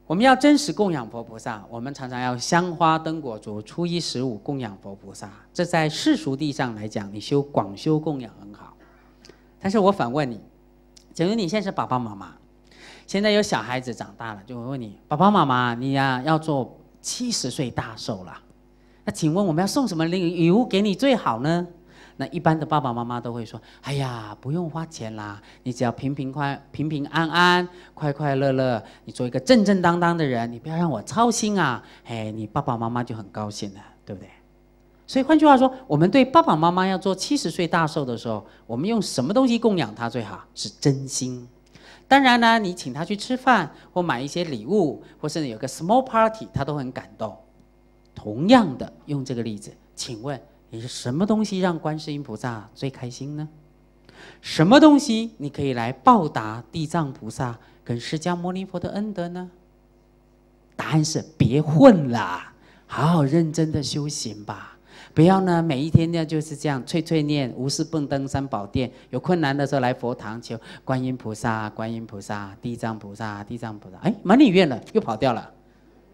我们要真实供养佛菩萨，我们常常要香花灯果烛，初一十五供养佛菩萨。这在世俗地上来讲，你修广修供养很好，但是我反问你，假如你现在是爸爸妈妈？现在有小孩子长大了，就会问你：“爸爸妈妈，你呀要做七十岁大寿了，那请问我们要送什么礼物给你最好呢？”那一般的爸爸妈妈都会说：“哎呀，不用花钱啦，你只要平平快、平平安安、快快乐乐，你做一个正正当当的人，你不要让我操心啊！”哎，你爸爸妈妈就很高兴了，对不对？所以换句话说，我们对爸爸妈妈要做七十岁大寿的时候，我们用什么东西供养他最好？是真心。当然呢，你请他去吃饭，或买一些礼物，或甚至有个 small party，他都很感动。同样的，用这个例子，请问，你是什么东西让观世音菩萨最开心呢？什么东西你可以来报答地藏菩萨跟释迦牟尼佛的恩德呢？答案是：别混了，好好认真的修行吧。不要呢，每一天呢就是这样，脆脆念，无事蹦登三宝殿。有困难的时候来佛堂求观音菩萨，观音菩萨，地藏菩萨，地藏菩萨。哎，满你愿了，又跑掉了，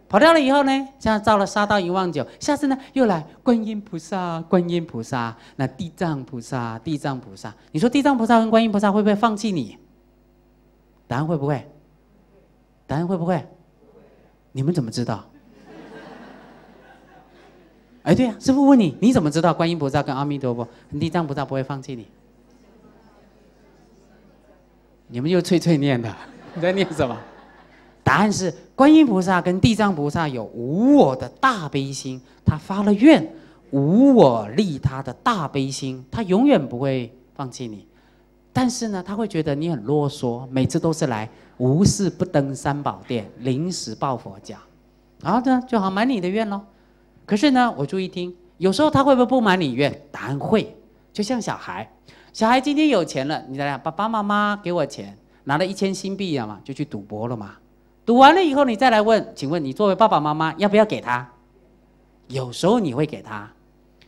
跑掉了以后呢，像造了杀道一万九，下次呢又来观音菩萨，观音菩萨，那地藏菩萨，地藏菩萨。你说地藏菩萨跟观音菩萨会不会放弃你？答案会不会？答案会不会？你们怎么知道？哎，对呀，师傅问你，你怎么知道观音菩萨跟阿弥陀佛、地藏菩萨不会放弃你？你们又脆脆念的，你在念什么？答案是，观音菩萨跟地藏菩萨有无我的大悲心，他发了愿，无我利他的大悲心，他永远不会放弃你。但是呢，他会觉得你很啰嗦，每次都是来无事不登三宝殿，临时抱佛脚，然后呢，就好满你的愿喽。可是呢，我注意听，有时候他会不会不满你愿？答案会，就像小孩，小孩今天有钱了，你想想，爸爸妈妈给我钱，拿了一千新币了嘛，就去赌博了嘛。赌完了以后，你再来问，请问你作为爸爸妈妈要不要给他？有时候你会给他，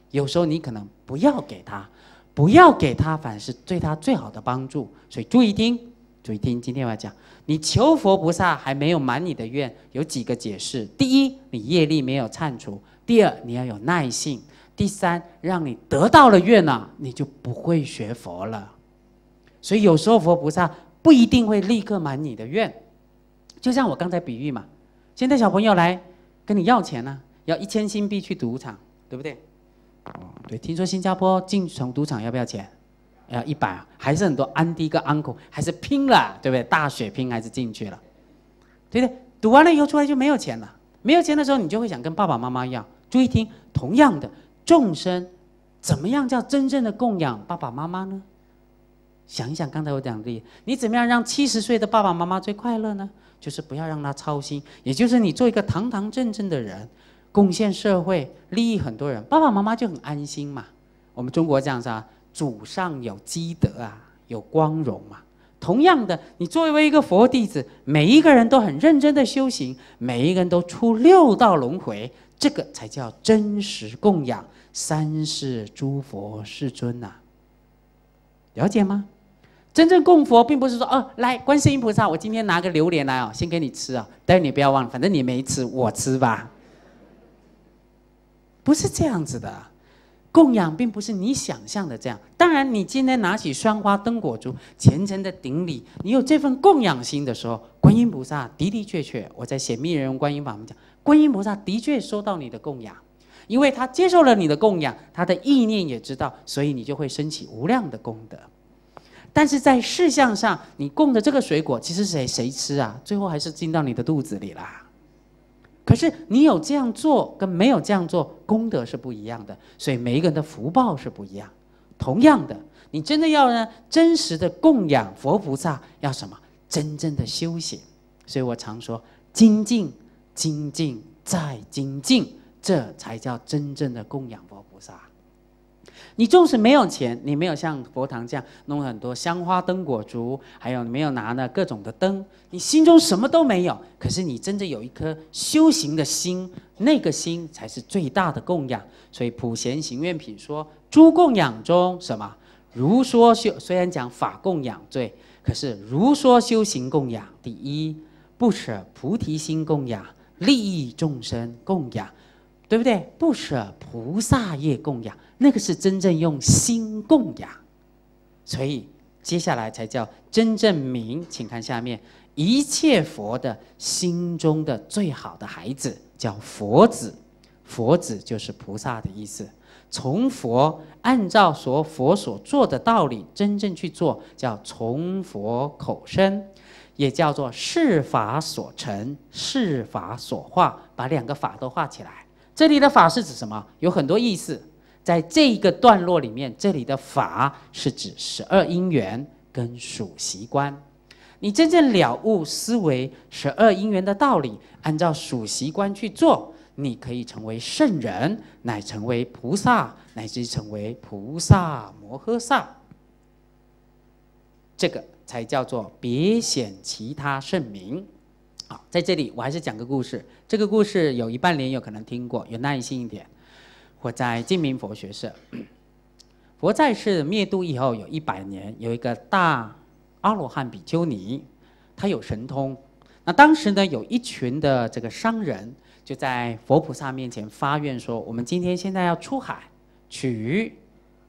有时候你可能不要给他，不要给他，反而是对他最好的帮助。所以注意听，注意听，今天我要讲，你求佛菩萨还没有满你的愿，有几个解释：第一，你业力没有忏除。第二，你要有耐性；第三，让你得到了愿呢，你就不会学佛了。所以有时候佛菩萨不一定会立刻满你的愿。就像我刚才比喻嘛，现在小朋友来跟你要钱呢，要一千新币去赌场，对不对？哦，对，听说新加坡进城赌场要不要钱？要一百，还是很多。安迪跟 Uncle 还是拼了，对不对？大血拼还是进去了，对不对？赌完了以后出来就没有钱了，没有钱的时候，你就会想跟爸爸妈妈要。注意听，同样的众生，怎么样叫真正的供养爸爸妈妈呢？想一想刚才我讲的，你怎么样让七十岁的爸爸妈妈最快乐呢？就是不要让他操心，也就是你做一个堂堂正正的人，贡献社会，利益很多人，爸爸妈妈就很安心嘛。我们中国讲啥？祖上有积德啊，有光荣嘛。同样的，你作为一个佛弟子，每一个人都很认真的修行，每一个人都出六道轮回，这个才叫真实供养三世诸佛世尊呐。了解吗？真正供佛，并不是说哦，来观世音菩萨，我今天拿个榴莲来哦，先给你吃啊，但是你不要忘了，反正你没吃，我吃吧。不是这样子的。供养并不是你想象的这样。当然，你今天拿起双花灯果烛，虔诚的顶礼，你有这份供养心的时候，观音菩萨的的确确，我在显密人用观音法门讲，观音菩萨的确收到你的供养，因为他接受了你的供养，他的意念也知道，所以你就会升起无量的功德。但是在事项上，你供的这个水果，其实谁谁吃啊？最后还是进到你的肚子里啦。可是你有这样做跟没有这样做功德是不一样的，所以每一个人的福报是不一样。同样的，你真的要呢真实的供养佛菩萨，要什么？真正的修行。所以我常说精进、精进再精进，这才叫真正的供养佛菩萨。你纵使没有钱，你没有像佛堂这样弄很多香花灯果烛，还有你没有拿那各种的灯，你心中什么都没有。可是你真正有一颗修行的心，那个心才是最大的供养。所以普贤行愿品说：诸供养中，什么如说修？虽然讲法供养最，可是如说修行供养第一。不舍菩提心供养，利益众生供养，对不对？不舍菩萨业供养。那个是真正用心供养，所以接下来才叫真正明。请看下面，一切佛的心中的最好的孩子叫佛子，佛子就是菩萨的意思。从佛按照所佛所做的道理真正去做，叫从佛口身，也叫做是法所成、是法所化，把两个法都化起来。这里的法是指什么？有很多意思。在这一个段落里面，这里的法是指十二因缘跟数习观。你真正了悟思维十二因缘的道理，按照数习观去做，你可以成为圣人，乃成为菩萨，乃至成为菩萨摩诃萨。这个才叫做别显其他圣名。好，在这里我还是讲个故事。这个故事有一半年友可能听过，有耐心一点。我在净明佛学社，佛在世灭度以后有一百年，有一个大阿罗汉比丘尼，他有神通。那当时呢，有一群的这个商人就在佛菩萨面前发愿说：“我们今天现在要出海取鱼，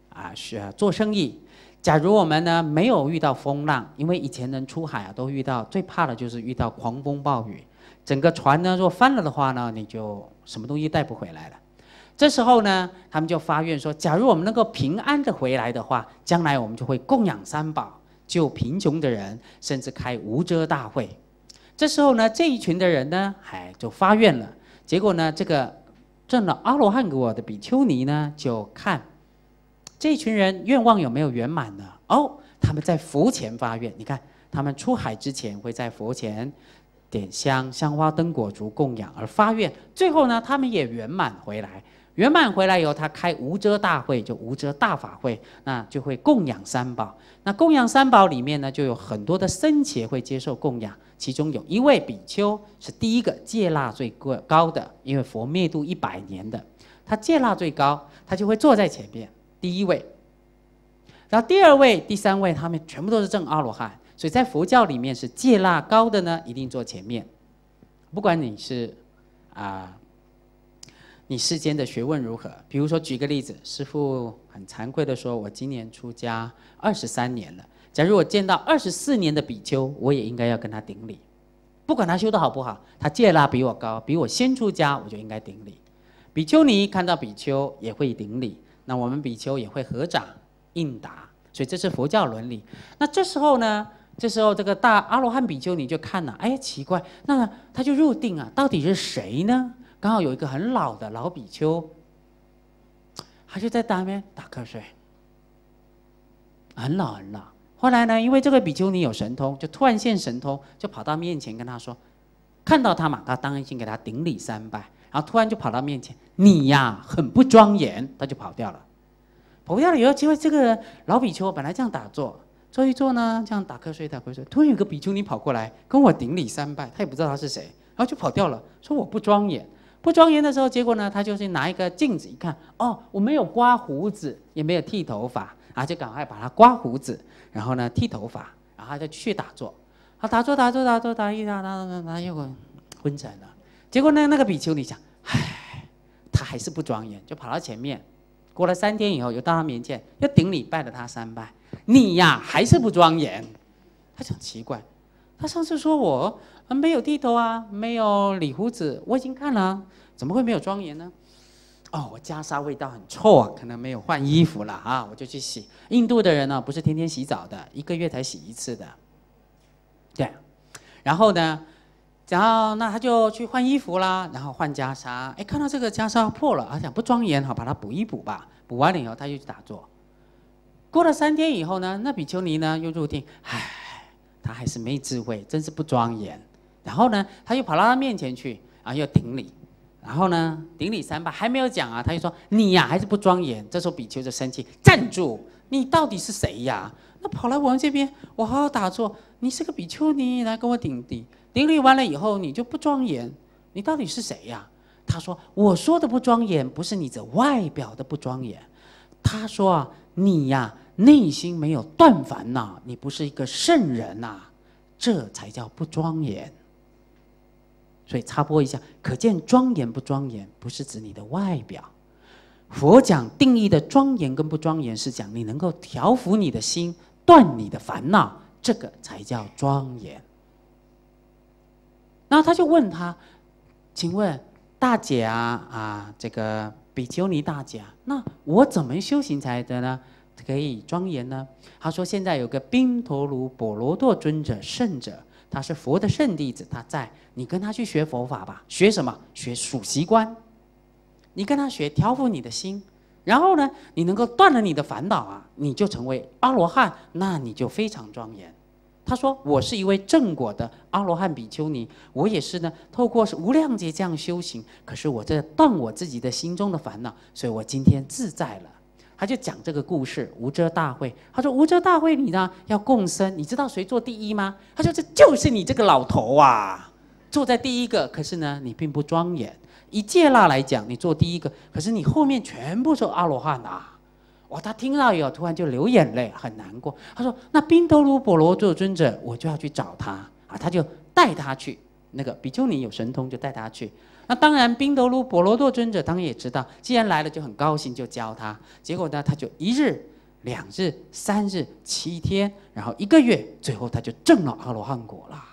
啊，是做生意。假如我们呢没有遇到风浪，因为以前人出海啊都遇到，最怕的就是遇到狂风暴雨。整个船呢若翻了的话呢，你就什么东西带不回来了。”这时候呢，他们就发愿说：“假如我们能够平安的回来的话，将来我们就会供养三宝，救贫穷的人，甚至开无遮大会。”这时候呢，这一群的人呢，哎，就发愿了。结果呢，这个证了阿罗汉果的比丘尼呢，就看这一群人愿望有没有圆满呢？哦，他们在佛前发愿。你看，他们出海之前会在佛前点香、香花、灯果、烛供养而发愿。最后呢，他们也圆满回来。圆满回来以后，他开无遮大会，就无遮大法会，那就会供养三宝。那供养三宝里面呢，就有很多的僧伽会接受供养，其中有一位比丘是第一个戒腊最高的，因为佛灭度一百年的，他戒腊最高，他就会坐在前面第一位。然后第二位、第三位，他们全部都是正阿罗汉，所以在佛教里面是戒腊高的呢，一定坐前面，不管你是，啊。你世间的学问如何？比如说，举个例子，师父很惭愧地说：“我今年出家二十三年了。假如我见到二十四年的比丘，我也应该要跟他顶礼，不管他修的好不好，他戒腊比我高，比我先出家，我就应该顶礼。比丘尼看到比丘也会顶礼，那我们比丘也会合掌应答。所以这是佛教伦理。那这时候呢？这时候这个大阿罗汉比丘尼就看了，哎，奇怪，那他就入定啊，到底是谁呢？”刚好有一个很老的老比丘，他就在当面打瞌睡，很老很老。后来呢，因为这个比丘尼有神通，就突然现神通，就跑到面前跟他说：“看到他嘛？”他当然先给他顶礼三拜，然后突然就跑到面前：“你呀，很不庄严！”他就跑掉了。跑掉了以后，结果这个老比丘本来这样打坐，坐一坐呢，这样打瞌睡打瞌睡，突然有个比丘尼跑过来跟我顶礼三拜，他也不知道他是谁，然后就跑掉了，说我不庄严。不庄严的时候，结果呢，他就是拿一个镜子一看，哦，我没有刮胡子，也没有剃头发，啊，就赶快把它刮胡子，然后呢，剃头发，然后就去打坐。他打坐，打坐，打坐，打一打，打打打，又昏沉了。结果呢，那个比丘，尼讲，唉，他还是不庄严，就跑到前面。过了三天以后，又到他面前，又顶礼拜了他三拜。你呀，还是不庄严。他很奇怪。他上次说我没有剃头啊，没有理胡子，我已经看了，怎么会没有庄严呢？哦，我袈裟味道很臭啊，可能没有换衣服了啊，我就去洗。印度的人呢，不是天天洗澡的，一个月才洗一次的。对，然后呢，然后那他就去换衣服啦，然后换袈裟。哎，看到这个袈裟破了，他想不庄严好把它补一补吧。补完了以后他就去打坐。过了三天以后呢，那比丘尼呢又入定，唉。他还是没智慧，真是不庄严。然后呢，他又跑到他面前去，然后又顶礼。然后呢，顶礼三拜，还没有讲啊，他就说你呀还是不庄严。这时候比丘就生气：“站住！你到底是谁呀？那跑来我们这边，我好好打坐，你是个比丘尼来跟我顶礼。顶礼完了以后，你就不庄严，你到底是谁呀？”他说：“我说的不庄严，不是你这外表的不庄严。”他说：“你呀。”内心没有断烦恼，你不是一个圣人呐，这才叫不庄严。所以插播一下，可见庄严不庄严不是指你的外表。佛讲定义的庄严跟不庄严，是讲你能够调伏你的心，断你的烦恼，这个才叫庄严。然后他就问他：“请问大姐啊啊，这个比丘尼大姐，那我怎么修行才得呢？”可以庄严呢。他说：“现在有个宾陀卢波罗多尊者圣者，他是佛的圣弟子，他在你跟他去学佛法吧。学什么？学数息观。你跟他学调伏你的心，然后呢，你能够断了你的烦恼啊，你就成为阿罗汉，那你就非常庄严。”他说：“我是一位正果的阿罗汉比丘尼，我也是呢。透过是无量劫这样修行，可是我在断我自己的心中的烦恼，所以我今天自在了。”他就讲这个故事无遮大会，他说无遮大会，你呢要共生，你知道谁做第一吗？他说这就是你这个老头啊，坐在第一个，可是呢你并不庄严。以戒腊来讲，你坐第一个，可是你后面全部是阿罗汉啊。哇，他听到以后突然就流眼泪，很难过。他说那宾头卢波罗做尊者，我就要去找他啊，他就带他去那个比丘尼有神通就带他去。那当然，宾德卢波罗多尊者当然也知道，既然来了就很高兴，就教他。结果呢，他就一日、两日、三日、七天，然后一个月，最后他就证了阿罗汉果了。